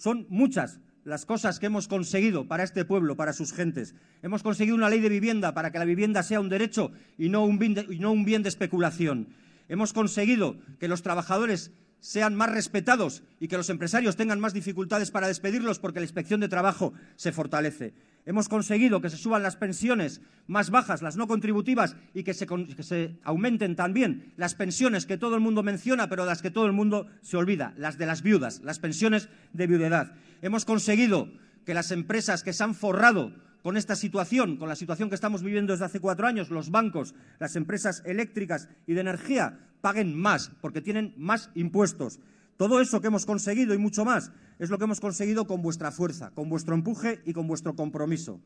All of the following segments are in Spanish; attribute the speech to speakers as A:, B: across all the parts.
A: Son muchas las cosas que hemos conseguido para este pueblo, para sus gentes. Hemos conseguido una ley de vivienda para que la vivienda sea un derecho y no un bien de, especulación. Hemos conseguido que los trabajadores sean más respetados y que los empresarios tengan más dificultades para despedirlos porque la inspección de trabajo se fortalece. Hemos conseguido que se suban las pensiones más bajas, las no contributivas, y que se, aumenten también las pensiones que todo el mundo menciona, pero las que todo el mundo se olvida, las de las viudas, las pensiones de viudedad. Hemos conseguido que las empresas que se han forrado con esta situación, con la situación que estamos viviendo desde hace cuatro años, los bancos, las empresas eléctricas y de energía paguen más, porque tienen más impuestos. Todo eso que hemos conseguido y mucho más es lo que hemos conseguido con vuestra fuerza, con vuestro empuje y con vuestro compromiso.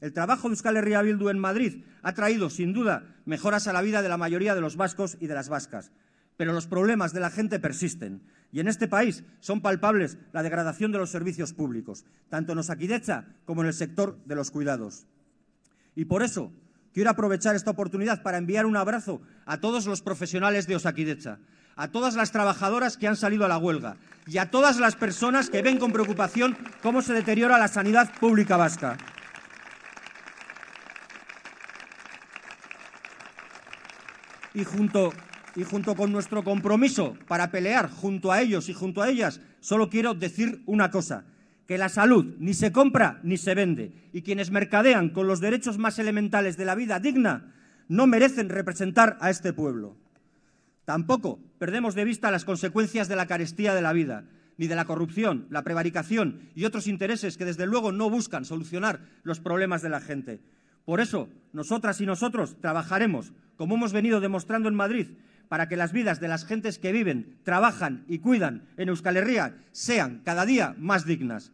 A: El trabajo de Euskal Herria Bildu en Madrid ha traído, sin duda, mejoras a la vida de la mayoría de los vascos y de las vascas. Pero los problemas de la gente persisten. Y en este país son palpables la degradación de los servicios públicos, tanto en Osaquidecha como en el sector de los cuidados. Y por eso quiero aprovechar esta oportunidad para enviar un abrazo a todos los profesionales de Osaquidecha, a todas las trabajadoras que han salido a la huelga y a todas las personas que ven con preocupación cómo se deteriora la sanidad pública vasca. Y junto y junto con nuestro compromiso para pelear junto a ellos y junto a ellas, solo quiero decir una cosa, que la salud ni se compra ni se vende y quienes mercadean con los derechos más elementales de la vida digna no merecen representar a este pueblo. Tampoco perdemos de vista las consecuencias de la carestía de la vida, ni de la corrupción, la prevaricación y otros intereses que desde luego no buscan solucionar los problemas de la gente. Por eso, nosotras y nosotros trabajaremos, como hemos venido demostrando en Madrid, para que las vidas de las gentes que viven, trabajan y cuidan en Euskal Herria sean cada día más dignas.